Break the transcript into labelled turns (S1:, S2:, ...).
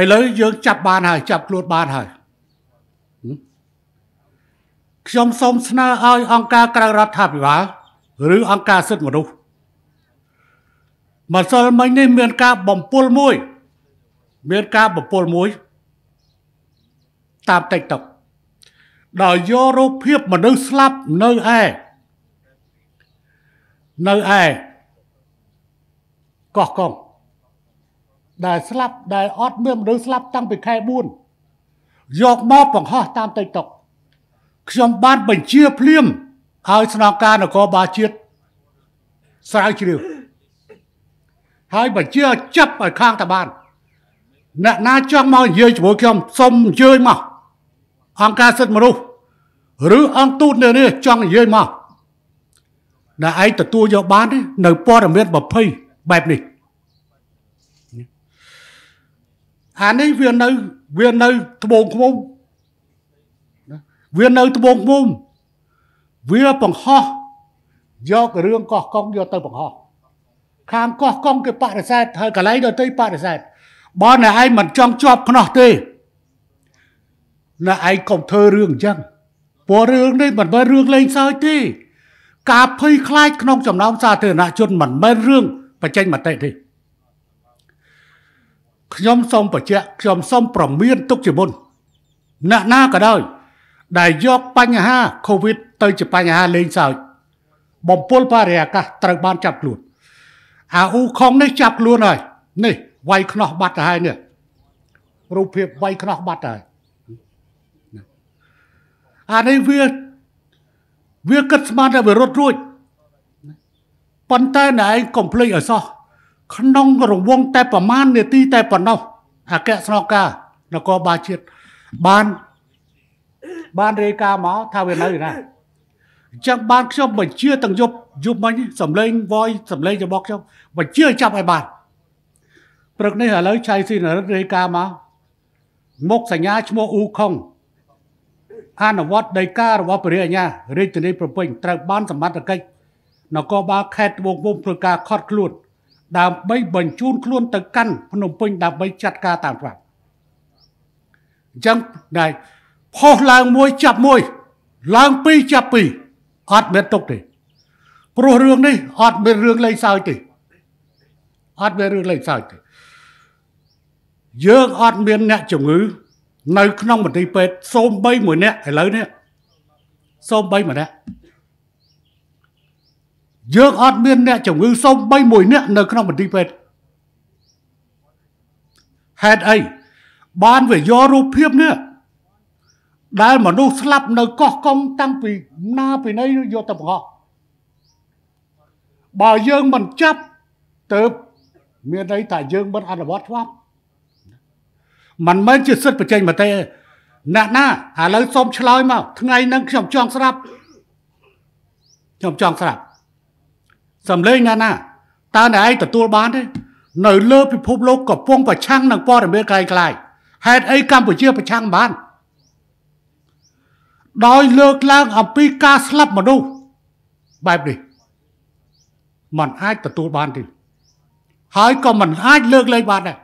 S1: ឥឡូវយើងចាប់បានហើយចាប់ខ្លួនបានហើយខ្ញុំសូមស្នើឲ្យ អង្គការក្រៅរដ្ឋាភិបាលឬអង្គការសិទ្ធិមនុស្សម្សិលមិញនេះមានការបំពុលមួយ មានការបំពុលមួយ តាម TikTok ដោយយករូបភាពមនុស្សស្លាប់នៅឯនៅឯកោះកងដែលស្លាប់ដែលអត់មានមនុស្សស្លាប់តាំងពីខែ4យកមកបង្ហោះតាម TikTok ខ្ញុំបានបញ្ជាភ្លាមឲ្យស្នងការនគរបាលជាតិស្រាវជ្រាវហើយបញ្ជាចាប់ឲ្យខាងតាបានអ្នកណាចង់មកនិយាយជាមួយខ្ញុំសូមអញ្ជើញមកអង្គការសិទ្ធិមនុស្សឬអង្គទូតនានាចង់និយាយមកដែលឯងទទួលយកបាននៅព័ត៌មាន20បែបនេះអានេះវានៅវានៅត្បូងឃុំវានៅត្បូងឃុំវាបង្ហោះយករឿងកោះកុងយកទៅបង្ហោះខាងកោះកុងគេបដិសេធហើយកន្លែងដទៃបដិសេធបើណែឯងមិនចង់ជាប់ខ្នោះទេណែឯងកុំធ្វើរឿងអញ្ចឹងព្រោះរឿងនេះមិនមែនរឿងលេងសើចទេការភ័យខ្លាចក្នុងចំណោមសាធារណជនមិនមែនរឿងបច្ចេកមតិទេខ្ញុំសូមបញ្ជាក់ខ្ញុំសូមប្រមានទុកជាមុនអ្នកណាក៏ដោយ ដែលយកបញ្ហា COVID ទៅជាបញ្ហាលេងសើចបំពល់បរិយាកាសត្រូវបានចាប់ខ្លួនអាអ៊ូខុងនេះចាប់ខ្លួនហើយនេះវាយខ្នោះបាត់ទៅហើយនេះរូបភាពវាយខ្នោះបាត់ទៅហើយអានេះវាវាគិតស្មានតែវារត់រួចប៉ុន្តែណែឯងកុំភ្លេចឲ្យសោះក្នុងរង្វង់តែប្រមាណនាទីតែប៉ុណ្ណោះអគ្គស្នងការនគរបាលជាតិបានបានរាយការណ៍មកថាវានៅណាអញ្ចឹងបានខ្ញុំបញ្ជាទាំងយប់យប់មិញសំឡេង voice សំឡេងរបស់ខ្ញុំបញ្ជាចាប់ឲ្យបាន ព្រឹកនេះឥឡូវឆៃស៊ីនរិទ្ធរាយការណ៍មកមុខសញ្ញាឈ្មោះអ៊ូខុងអនុវត្តដីការបស់ព្រះរាជអាជ្ញារាជធានីភ្នំពេញត្រូវ បាន សមត្ថកិច្ចនគរបាលខេត្តត្បូងឃ្មុំធ្វើការខត់ខ្លួនដើម្បីបញ្ជូនខ្លួនទៅកាន់ភ្នំពេញដើម្បីចាត់ការតាមច្បាប់អញ្ចឹងដែរផុសឡើងមួយចាប់មួយ ឡើងពីរចាប់ពីរអត់មានទុកទេ ព្រោះរឿងនេះអត់មានរឿងលេងសើចទេអត់មានរឿងលេងសើចទេយើងអត់មានអ្នកជំងឺនៅក្នុងមន្ទីរពេទ្យសូម្បីមួយអ្នកឥឡូវនេះសូម្បីម្នាក់យើងអត់មានអ្នកជំងឺសូម្បីមួយអ្នកនៅក្នុងមន្ទីរពេទ្យហេតុអីបានវាយករូបភាពនេះដែល មនុស្សស្លាប់នៅកោះកុងតាំងពីណាពីណីយកទៅបង្ហោះបើយើងមិនចាប់ទៅមានន័យថាយើងមិនអនុវត្តច្បាប់មិនមែនជាសិទ្ធិបច្ចេកមតិទេអ្នកណាឥឡូវសូមឆ្លើយមកថ្ងៃហ្នឹងខ្ញុំចង់ស្រាប់ខ្ញុំចង់ស្រាប់សំឡេងណាណាតើអ្នកឯងទទួលបានទេនៅលើពិភពលោកកំពុងប្រឆាំងនឹងព័ត៌មានក្លែងក្លាយហេតុអីកម្ពុជាប្រឆាំងបានដោយលើកឡើងអំពីការស្លាប់មនុស្សបែបនេះมันអាចទទួលបានទេហើយក៏មិនអាចលើកលែងបានដែរ